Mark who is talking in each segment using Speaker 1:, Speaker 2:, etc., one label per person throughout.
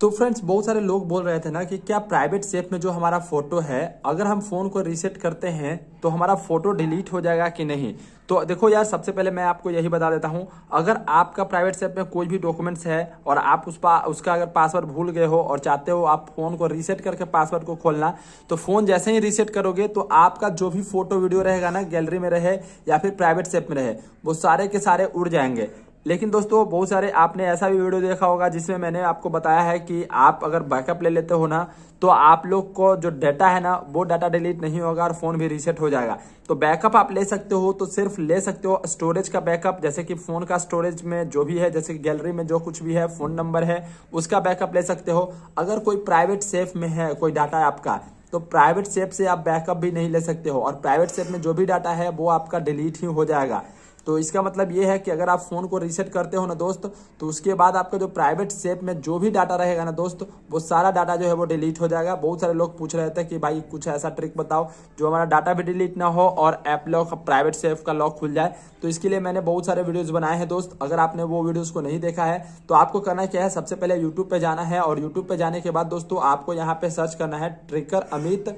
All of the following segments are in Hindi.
Speaker 1: तो फ्रेंड्स बहुत सारे लोग बोल रहे थे ना कि क्या प्राइवेट सेफ में जो हमारा फोटो है अगर हम फोन को रीसेट करते हैं तो हमारा फोटो डिलीट हो जाएगा कि नहीं तो देखो यार सबसे पहले मैं आपको यही बता देता हूं अगर आपका प्राइवेट सेफ में कोई भी डॉक्यूमेंट्स है और आप उस पा उसका अगर पासवर्ड भूल गए हो और चाहते हो आप फोन को रीसेट करके पासवर्ड को खोलना तो फोन जैसे ही रीसेट करोगे तो आपका जो भी फोटो वीडियो रहेगा ना गैलरी में रहे या फिर प्राइवेट सेफ में रहे वो सारे के सारे उड़ जाएंगे लेकिन दोस्तों बहुत सारे आपने ऐसा भी वीडियो देखा होगा जिसमें मैंने आपको बताया है कि आप अगर बैकअप ले लेते हो ना तो आप लोग को जो डाटा है ना वो डाटा डिलीट नहीं होगा और फोन भी रिसेट हो जाएगा तो बैकअप आप ले सकते हो तो सिर्फ ले सकते हो स्टोरेज का बैकअप जैसे कि फोन का स्टोरेज में जो भी है जैसे कि गैलरी में जो कुछ भी है फोन नंबर है उसका बैकअप ले सकते हो अगर कोई प्राइवेट सेफ में है कोई डाटा आपका तो प्राइवेट सेफ से आप बैकअप भी नहीं ले सकते हो और प्राइवेट सेफ में जो भी डाटा है वो आपका डिलीट ही हो जाएगा तो इसका मतलब ये है कि अगर आप फ़ोन को रीसेट करते हो ना दोस्त तो उसके बाद आपका जो प्राइवेट सेप में जो भी डाटा रहेगा ना दोस्त वो सारा डाटा जो है वो डिलीट हो जाएगा बहुत सारे लोग पूछ रहे थे कि भाई कुछ ऐसा ट्रिक बताओ जो हमारा डाटा भी डिलीट ना हो और ऐप लॉक प्राइवेट सेफ का लॉक खुल जाए तो इसके लिए मैंने बहुत सारे वीडियोज़ बनाए हैं दोस्त अगर आपने वो वीडियोज़ को नहीं देखा है तो आपको करना क्या है सबसे पहले यूट्यूब पर जाना है और यूट्यूब पर जाने के बाद दोस्तों आपको यहाँ पर सर्च करना है ट्रिकर अमित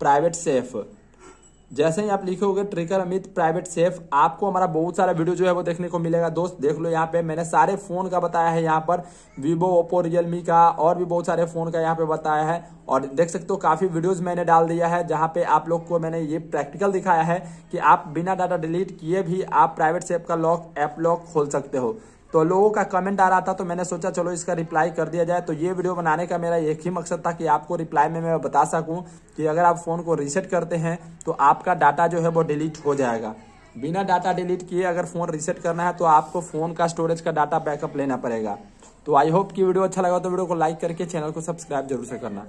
Speaker 1: प्राइवेट सेफ़ जैसे ही आप लिखोगे ट्रिकर अमित प्राइवेट सेफ आपको हमारा बहुत सारा वीडियो जो है वो देखने को मिलेगा दोस्त देख लो यहाँ पे मैंने सारे फोन का बताया है यहाँ पर वीवो ओप्पो रियलमी का और भी बहुत सारे फोन का यहाँ पे बताया है और देख सकते हो काफी वीडियोस मैंने डाल दिया है जहाँ पे आप लोग को मैंने ये प्रैक्टिकल दिखाया है कि आप बिना डाटा डिलीट किए भी आप प्राइवेट सेफ का लॉक एप लॉक खोल सकते हो तो लोगों का कमेंट आ रहा था तो मैंने सोचा चलो इसका रिप्लाई कर दिया जाए तो ये वीडियो बनाने का मेरा एक ही मकसद था कि आपको रिप्लाई में मैं बता सकूं कि अगर आप फ़ोन को रीसेट करते हैं तो आपका डाटा जो है वो डिलीट हो जाएगा बिना डाटा डिलीट किए अगर फ़ोन रीसेट करना है तो आपको फ़ोन का स्टोरेज का डाटा बैकअप लेना पड़ेगा तो आई होप की वीडियो अच्छा लगा तो वीडियो को लाइक करके चैनल को सब्सक्राइब जरूर से करना